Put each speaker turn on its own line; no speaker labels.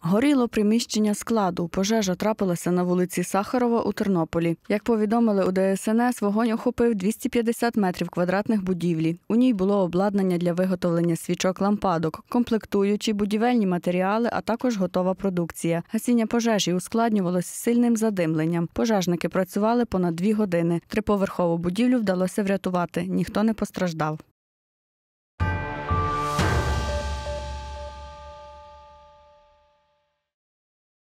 Горіло приміщення складу. Пожежа трапилася на вулиці Сахарова у Тернополі. Як повідомили у ДСНС, вогонь охопив 250 метрів квадратних будівлі. У ній було обладнання для виготовлення свічок лампадок, комплектуючі, будівельні матеріали, а також готова продукція. Гасіння пожежі ускладнювалося сильним задимленням. Пожежники працювали понад дві години. Триповерхову будівлю вдалося врятувати. Ніхто не постраждав.